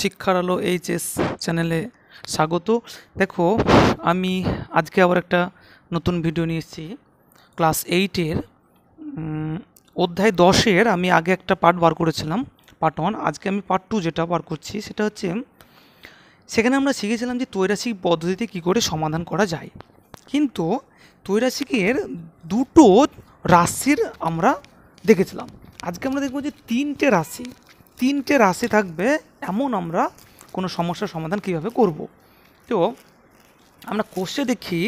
শিক্ষার আলো এইচএস চ্যানেলে স্বাগত দেখো আমি আজকে আবার একটা নতুন ভিডিও নিয়ে এসেছি ক্লাস এইটের অধ্যায় দশের আমি আগে একটা পার্ট বার করেছিলাম পার্ট ওয়ান আজকে আমি পার্ট টু যেটা বার করছি সেটা হচ্ছে সেখানে আমরা শিখেছিলাম যে তৈরাসিক পদ্ধতিতে কি করে সমাধান করা যায় কিন্তু তৈরাসিকের দুটো রাশির আমরা দেখেছিলাম আজকে আমরা দেখব যে তিনটে রাশি তিনটে রাশি থাকবে এমন আমরা কোনো সমস্যার সমাধান কিভাবে করব তো আমরা কোর্সে দেখি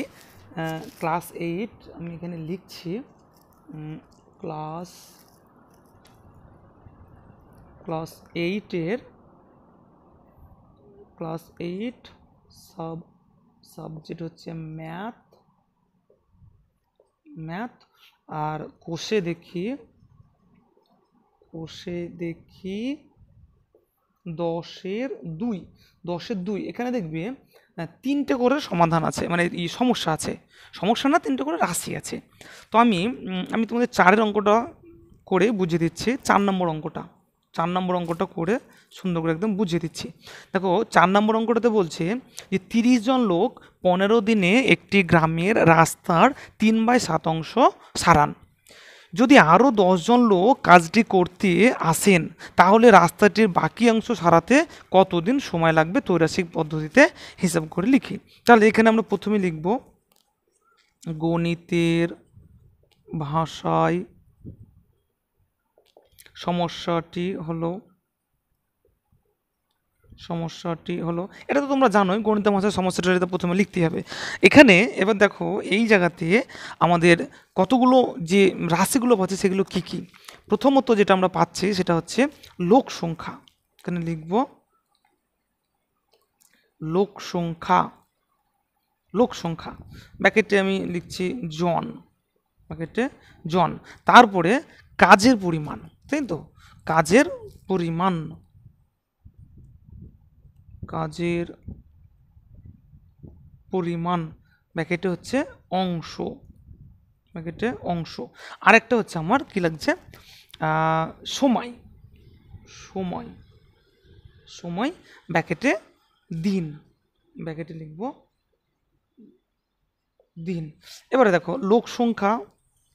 ক্লাস এইট আমি এখানে লিখছি ক্লাস ক্লাস এইটের ক্লাস এইট সব সাবজেক্ট হচ্ছে ম্যাথ ম্যাথ আর কোষে দেখি কষে দেখি দশের দুই দশের দুই এখানে দেখবে তিনটে করে সমাধান আছে মানে ই সমস্যা আছে সমস্যা না তিনটে করে রাশি আছে তো আমি আমি তোমাদের চারের অঙ্কটা করে বুঝিয়ে দিচ্ছি চার নম্বর অঙ্কটা চার নম্বর অঙ্কটা করে সুন্দর করে একদম বুঝিয়ে দিচ্ছি দেখো চার নম্বর অঙ্কটাতে বলছে যে তিরিশ জন লোক পনেরো দিনে একটি গ্রামের রাস্তার তিন বাই সাত অংশ সারান যদি আরও দশজন লোক কাজটি করতে আসেন তাহলে রাস্তাটির বাকি অংশ সারাতে কতদিন সময় লাগবে তৈরাসিক পদ্ধতিতে হিসাব করে লিখি তাহলে এখানে আমরা প্রথমে লিখব গণিতের ভাষায় সমস্যাটি হলো সমস্যাটি হলো এটা তো তোমরা জানোই গণিত মাসের সমস্যাটা এটা প্রথমে লিখতে হবে এখানে এবার দেখো এই জায়গাতে আমাদের কতগুলো যে রাশিগুলো পাচ্ছে সেগুলো কি কি প্রথমত যেটা আমরা পাচ্ছি সেটা হচ্ছে লোক সংখ্যা এখানে লিখব লোক সংখ্যা লোক সংখ্যা ব্যাকেটে আমি লিখছি জন ব্যাকেটে জন তারপরে কাজের পরিমাণ তাই তো কাজের পরিমাণ কাজের পরিমাণ ব্যাকেটে হচ্ছে অংশ ব্যাকেটে অংশ আরেকটা হচ্ছে আমার কি লাগছে সময় সময় সময় ব্যাকেটে দিন ব্যাকেটে লিখব দিন এবারে দেখো লোক সংখ্যা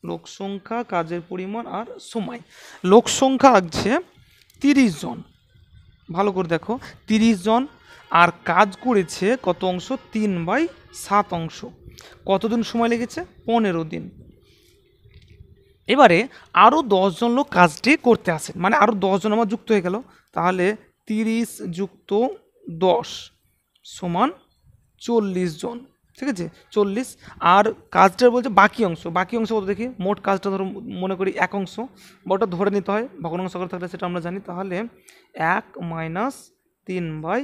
লোক সংখ্যা কাজের পরিমাণ আর সময় লোক সংখ্যা লাগছে তিরিশ জন ভালো করে দেখো তিরিশ জন আর কাজ করেছে কত অংশ তিন বাই সাত অংশ কতদিন সময় লেগেছে পনেরো দিন এবারে আরও দশজন লোক কাজটি করতে আসেন মানে আরও দশজন আমার যুক্ত হয়ে গেল তাহলে তিরিশ যুক্ত দশ সমান চল্লিশ জন ঠিক আছে চল্লিশ আর কাজটা বলছে বাকি অংশ বাকি অংশ কত দেখি মোট কাজটা ধরো মনে করি এক অংশ বা ওটা ধরে নিতে হয় ভগ্নাংশ করে থাকলে সেটা আমরা জানি তাহলে এক মাইনাস তিন বাই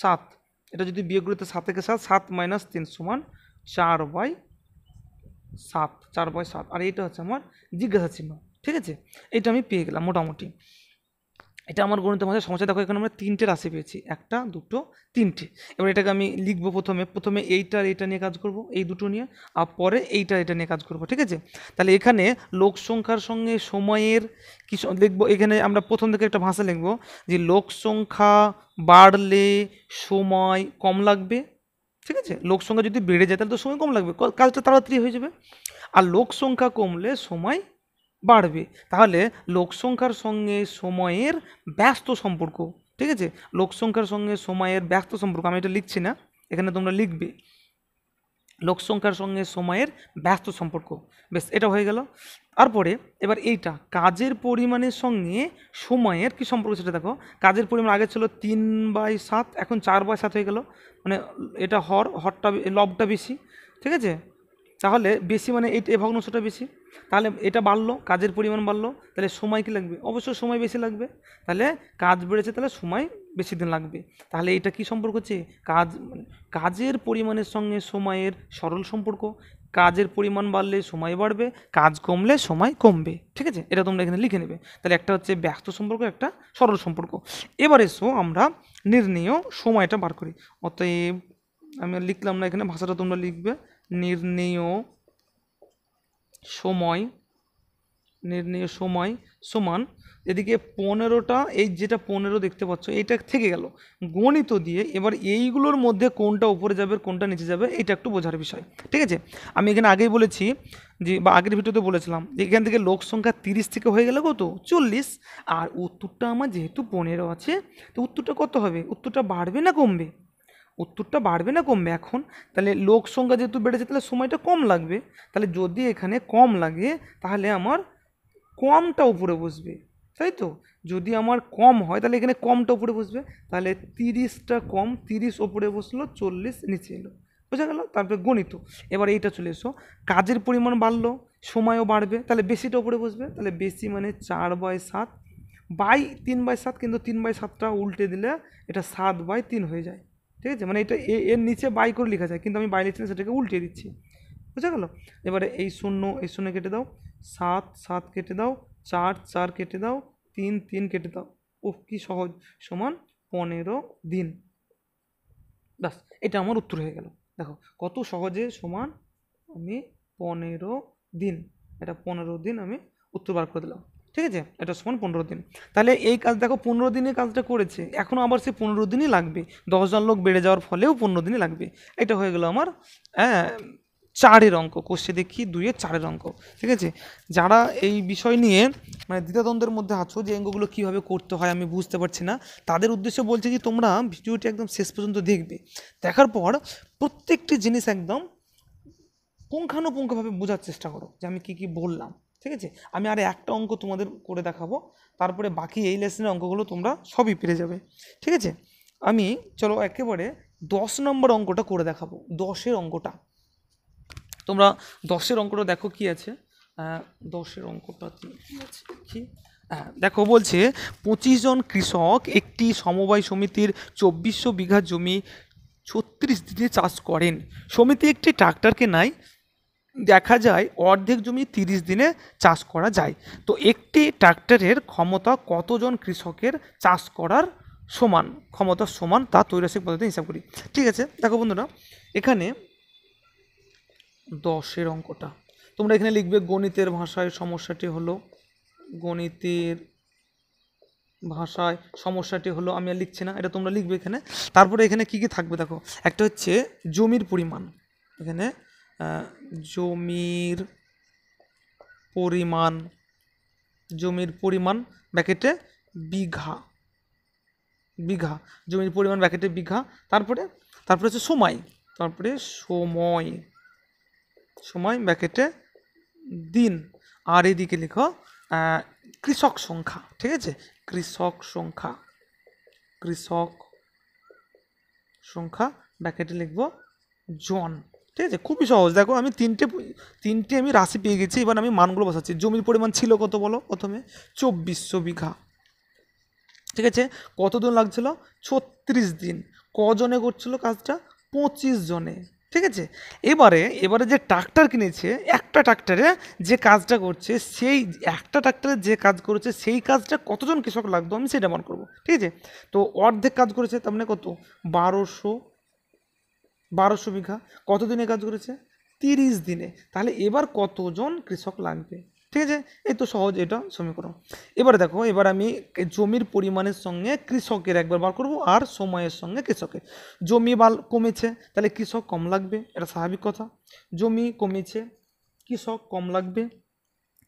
সাত এটা যদি বিয়োগ করতে সাত থেকে সাত সাত মাইনাস তিন সমান চার বাই সাত চার বাই সাত আর এইটা হচ্ছে আমার জিজ্ঞাসা চিহ্ন ঠিক আছে এটা আমি পেয়ে গেলাম মোটামুটি এটা আমার গণিতের মাঝে সমস্যা দেখো এখানে আমরা তিনটে রাশি পেয়েছি একটা দুটো তিনটে এবার এটাকে আমি লিখবো প্রথমে প্রথমে এইটার এটা নিয়ে কাজ করব এই দুটো নিয়ে আর পরে এইটার এটা নিয়ে কাজ করব ঠিক আছে তাহলে এখানে লোক সংখ্যার সঙ্গে সময়ের কি লিখবো এখানে আমরা প্রথম থেকে একটা ভাষা লিখবো যে লোক সংখ্যা বাড়লে সময় কম লাগবে ঠিক আছে লোক সংখ্যা যদি বেড়ে যায় তাহলে তো সময় কম লাগবে কাজটা তাড়াতাড়ি হয়ে যাবে আর লোক সংখ্যা কমলে সময় বাড়বে তাহলে লোকসংখ্যার সঙ্গে সময়ের ব্যস্ত সম্পর্ক ঠিক আছে লোকসংখ্যার সঙ্গে সময়ের ব্যস্ত সম্পর্ক আমি এটা লিখছি না এখানে তোমরা লিখবে লোকসংখ্যার সঙ্গে সময়ের ব্যস্ত সম্পর্ক বেশ এটা হয়ে গেল তারপরে এবার এইটা কাজের পরিমাণের সঙ্গে সময়ের কি সম্পর্ক সেটা দেখো কাজের পরিমাণ আগে ছিল তিন বাই সাত এখন চার বাই সাত হয়ে গেল মানে এটা হর হরটা লবটা বেশি ঠিক আছে তাহলে বেশি মানে এই ভগ্নাংশটা বেশি তাহলে এটা বাড়লো কাজের পরিমাণ বাড়লো তাহলে সময় কি লাগবে অবশ্যই সময় বেশি লাগবে তাহলে কাজ বেড়েছে তাহলে সময় বেশি দিন লাগবে তাহলে এটা কি সম্পর্ক হচ্ছে কাজ মানে কাজের পরিমাণের সঙ্গে সময়ের সরল সম্পর্ক কাজের পরিমাণ বাড়লে সময় বাড়বে কাজ কমলে সময় কমবে ঠিক আছে এটা তোমরা এখানে লিখে নেবে তাহলে একটা হচ্ছে ব্যস্ত সম্পর্ক একটা সরল সম্পর্ক এবার এসো আমরা নির্ণয় সময়টা বার করি অতএব আমি লিখলাম না এখানে ভাষাটা তোমরা লিখবে নির্ণেয় সময় নির্ণেয় সময় সমান এদিকে পনেরোটা এই যেটা পনেরো দেখতে পাচ্ছ এইটা থেকে গেল গণিত দিয়ে এবার এইগুলোর মধ্যে কোনটা উপরে যাবে কোনটা নিচে যাবে এটা একটু বোঝার বিষয় ঠিক আছে আমি এখানে আগেই বলেছি যে বা আগের ভিডিওতে বলেছিলাম যে এখান থেকে লোক সংখ্যা তিরিশ থেকে হয়ে গেলে কত চল্লিশ আর উত্তরটা আমার যেহেতু পনেরো আছে তো উত্তরটা কত হবে উত্তরটা বাড়বে না কমবে উত্তরটা বাড়বে না কমবে এখন তাহলে লোক সংখ্যা যেহেতু বেড়েছে তাহলে সময়টা কম লাগবে তাহলে যদি এখানে কম লাগে তাহলে আমার কমটা উপরে বসবে তাই তো যদি আমার কম হয় তাহলে এখানে কমটা উপরে বসবে তাহলে তিরিশটা কম তিরিশ ওপরে বসলো চল্লিশ নিচে এলো বোঝা গেল তারপরে গণিত এবার এইটা চলে এসো কাজের পরিমাণ বাড়লো সময়ও বাড়বে তাহলে বেশিটা উপরে বসবে তাহলে বেশি মানে চার বাই সাত বাই তিন বাই সাত কিন্তু তিন বাই সাতটা উল্টে দিলে এটা সাত বাই তিন হয়ে যায় ঠিক আছে মানে এটা এর নিচে বাই করে লেখা যায় কিন্তু আমি বাই লিখছি সেটাকে উল্টিয়ে দিচ্ছি বুঝা গেল এবারে এই শূন্য এই শূন্য কেটে দাও সাত সাত কেটে দাও চার চার কেটে দাও তিন তিন কেটে দাও ও কি সহজ সমান পনেরো দিন ব্যাস এটা আমার উত্তর হয়ে গেল দেখো কত সহজে সমান আমি পনেরো দিন এটা পনেরো দিন আমি উত্তর বার করে দিলাম ঠিক আছে এটা সমান পনেরো দিন তাহলে এই কাজ দেখো পনেরো দিনে কাজটা করেছে এখনও আবার সে পনেরো দিনই লাগবে দশজন লোক বেড়ে যাওয়ার ফলেও পনেরো দিনই লাগবে এটা হয়ে গেল আমার হ্যাঁ চারের অঙ্ক কোষে দেখি দুইয়ের চারের অঙ্ক ঠিক আছে যারা এই বিষয় নিয়ে মানে দ্বিতাদ্বন্দ্বের মধ্যে আছো যে অঙ্কগুলো কীভাবে করতে হয় আমি বুঝতে পারছি না তাদের উদ্দেশ্য বলছে যে তোমরা ভিডিওটি একদম শেষ পর্যন্ত দেখবে দেখার পর প্রত্যেকটি জিনিস একদম পুঙ্খানুপুঙ্খভাবে বোঝার চেষ্টা করো যে আমি কী কী বললাম ঠিক আছে আমি আর একটা অঙ্ক তোমাদের করে দেখাবো তারপরে বাকি এই লেসনের অঙ্কগুলো তোমরা সবই পেরে যাবে ঠিক আছে আমি চলো একেবারে দশ নম্বর অঙ্কটা করে দেখাবো দশের অঙ্কটা তোমরা দশের অঙ্কটা দেখো কি আছে দশের অঙ্কটা কি আছে কি হ্যাঁ, দেখো বলছে পঁচিশ জন কৃষক একটি সমবায় সমিতির চব্বিশশো বিঘা জমি ছত্রিশ দিনে চাষ করেন সমিতি একটি ট্রাক্টর কেনায় দেখা যায় অর্ধেক জমি তিরিশ দিনে চাষ করা যায় তো একটি ট্রাক্টরের ক্ষমতা কতজন কৃষকের চাষ করার সমান ক্ষমতা সমান তা তৈরাসিক পদ্ধতি হিসাব করি ঠিক আছে দেখো বন্ধুরা এখানে দশের অঙ্কটা তোমরা এখানে লিখবে গণিতের ভাষায় সমস্যাটি হলো গণিতের ভাষায় সমস্যাটি হলো আমি আর লিখছি না এটা তোমরা লিখবে এখানে তারপরে এখানে কি কি থাকবে দেখো একটা হচ্ছে জমির পরিমাণ এখানে জমির পরিমাণ জমির পরিমাণ ব্যাকেটে বিঘা বিঘা জমির পরিমাণ ব্যাকেটে বিঘা তারপরে তারপরে হচ্ছে সময় তারপরে সময় সময় ব্যাকেটে দিন আর এদিকে লেখো কৃষক সংখ্যা ঠিক আছে কৃষক সংখ্যা কৃষক সংখ্যা ব্যাকেটে লিখব জন ঠিক আছে খুবই সহজ দেখো আমি তিনটে তিনটে আমি রাশি পেয়ে গেছি এবার আমি মানগুলো বসাচ্ছি জমির পরিমাণ ছিল কত বলো প্রথমে চব্বিশশো বিঘা ঠিক আছে কতদিন লাগছিল ছত্রিশ দিন কজনে করছিল কাজটা পঁচিশ জনে ঠিক আছে এবারে এবারে যে ট্রাক্টর কিনেছে একটা ট্রাক্টরে যে কাজটা করছে সেই একটা ট্রাক্টরে যে কাজ করেছে সেই কাজটা কতজন কৃষক লাগতো আমি সেটা মন করবো ঠিক আছে তো অর্ধেক কাজ করেছে তার মানে কত বারোশো বারোশো বিঘা কতদিনে কাজ করেছে তিরিশ দিনে তাহলে এবার কতজন কৃষক লাগবে ঠিক আছে এই তো সহজ এটা সমীকরণ এবার দেখো এবার আমি জমির পরিমাণের সঙ্গে কৃষকের একবার বার করব আর সময়ের সঙ্গে কৃষকের জমি বাল কমেছে তাহলে কৃষক কম লাগবে এটা স্বাভাবিক কথা জমি কমেছে কৃষক কম লাগবে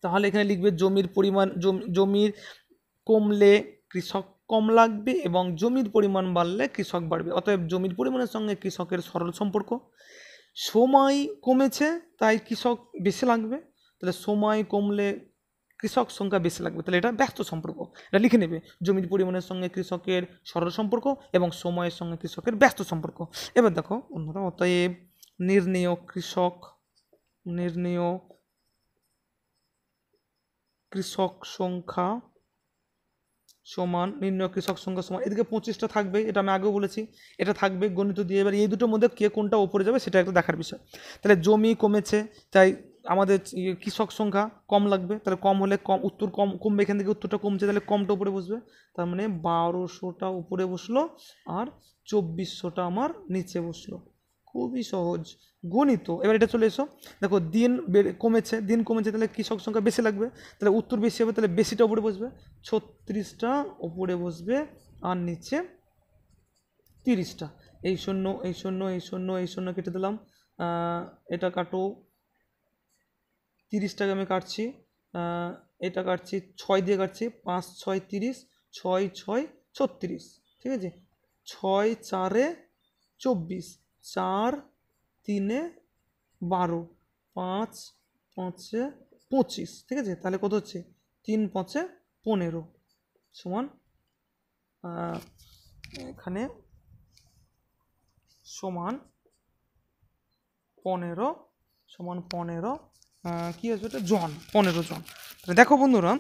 তাহলে এখানে লিখবে জমির পরিমাণ জমির কমলে কৃষক কম লাগবে এবং জমির পরিমাণ বাড়লে কৃষক বাড়বে অতএব জমির পরিমাণের সঙ্গে কৃষকের সরল সম্পর্ক সময় কমেছে তাই কৃষক বেশি লাগবে তাহলে সময় কমলে কৃষক সংখ্যা বেশি লাগবে তাহলে এটা ব্যস্ত সম্পর্ক এটা লিখে নেবে জমির পরিমাণের সঙ্গে কৃষকের সরল সম্পর্ক এবং সময়ের সঙ্গে কৃষকের ব্যস্ত সম্পর্ক এবার দেখো অন্যরা অতএব নির্ণেয় কৃষক নির্ণয় কৃষক সংখ্যা সমান নির্ণয় কৃষক সংখ্যা সমান এদিকে পঁচিশটা থাকবে এটা আমি আগেও বলেছি এটা থাকবে গণিত দিয়ে এবার এই দুটোর মধ্যে কে কোনটা ওপরে যাবে সেটা একটা দেখার বিষয় তাহলে জমি কমেছে তাই আমাদের ইয়ে কৃষক সংখ্যা কম লাগবে তাহলে কম হলে কম উত্তর কম কমবে এখান থেকে উত্তরটা কমছে তাহলে কমটা উপরে বসবে তার মানে বারোশোটা উপরে বসলো আর চব্বিশশোটা আমার নিচে বসলো খুবই সহজ গণিত এবার এটা চলে এসো দেখো দিন কমেছে দিন কমেছে তাহলে কৃষক সংখ্যা বেশি লাগবে তাহলে উত্তর বেশি হবে তাহলে বেশিটা উপরে বসবে ছত্রিশটা ওপরে বসবে আর নিচে তিরিশটা এই শূন্য এই শূন্য এই শূন্য এই শূন্য কেটে দিলাম এটা কাটো তিরিশটাকে আমি কাটছি এটা কাটছি ছয় দিয়ে কাটছি পাঁচ ছয় তিরিশ ছয় ছয় ছত্রিশ ঠিক আছে ছয় চারে চব্বিশ চার তিনে বারো পাঁচ পাঁচে পঁচিশ ঠিক আছে তাহলে কত হচ্ছে তিন পাঁচে পনেরো সমান এখানে সমান পনেরো সমান পনেরো কী হয়েছে ওটা জন পনেরো জন দেখো বন্ধুরা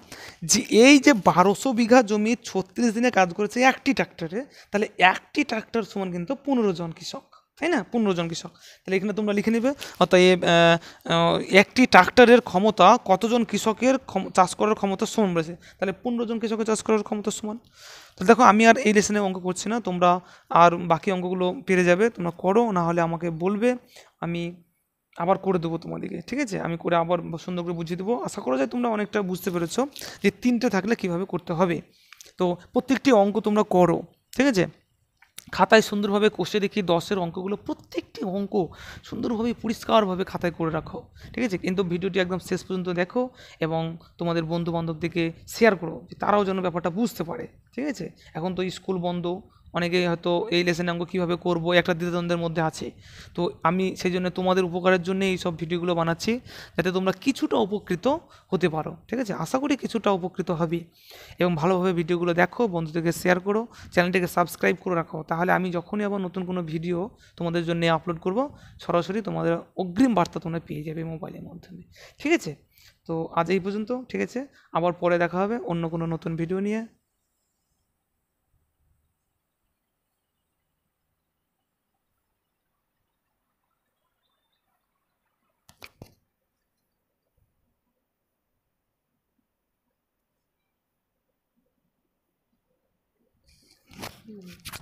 যে এই যে বারোশো বিঘা জমি ছত্রিশ দিনে কাজ করেছে একটি ট্রাক্টরে তাহলে একটি ট্রাক্টর সমান কিন্তু পনেরো জন কৃষক তাই না পনেরো জন কৃষক তাহলে এখানে তোমরা লিখে নেবে অর্থাৎ একটি ট্রাক্টরের ক্ষমতা কতজন কৃষকের চাষ করার ক্ষমতা সমান রয়েছে তাহলে পনেরো জন কৃষকের চাষ করার ক্ষমতা সমান তাহলে দেখো আমি আর এই লেসনে অঙ্ক করছি না তোমরা আর বাকি অঙ্কগুলো পেরে যাবে তোমরা করো না হলে আমাকে বলবে আমি আবার করে দেবো তোমাদেরকে ঠিক আছে আমি করে আবার সুন্দর করে বুঝিয়ে দেবো আশা করা যায় তোমরা অনেকটা বুঝতে পেরেছো যে তিনটে থাকলে কিভাবে করতে হবে তো প্রত্যেকটি অঙ্ক তোমরা করো ঠিক আছে খাতায় সুন্দরভাবে কষে দেখি দশের অঙ্কগুলো প্রত্যেকটি অঙ্ক সুন্দরভাবে পরিষ্কারভাবে খাতায় করে রাখো ঠিক আছে কিন্তু ভিডিওটি একদম শেষ পর্যন্ত দেখো এবং তোমাদের বন্ধু বান্ধবদেরকে শেয়ার করো তারাও যেন ব্যাপারটা বুঝতে পারে ঠিক আছে এখন তো স্কুল বন্ধ অনেকেই হয়তো এই লেসেন অঙ্ক কীভাবে করবো একটা দ্বিতাদ্বন্দ্বের মধ্যে আছে তো আমি সেই জন্য তোমাদের উপকারের জন্য এই সব ভিডিওগুলো বানাচ্ছি যাতে তোমরা কিছুটা উপকৃত হতে পারো ঠিক আছে আশা করি কিছুটা উপকৃত হবে এবং ভালোভাবে ভিডিওগুলো দেখো বন্ধুদেরকে শেয়ার করো চ্যানেলটিকে সাবস্ক্রাইব করে রাখো তাহলে আমি যখনই আবার নতুন কোনো ভিডিও তোমাদের জন্য আপলোড করব সরাসরি তোমাদের অগ্রিম বার্তা তোমরা পেয়ে যাবে মোবাইলের মাধ্যমে ঠিক আছে তো আজ এই পর্যন্ত ঠিক আছে আবার পরে দেখা হবে অন্য কোনো নতুন ভিডিও নিয়ে 嗯。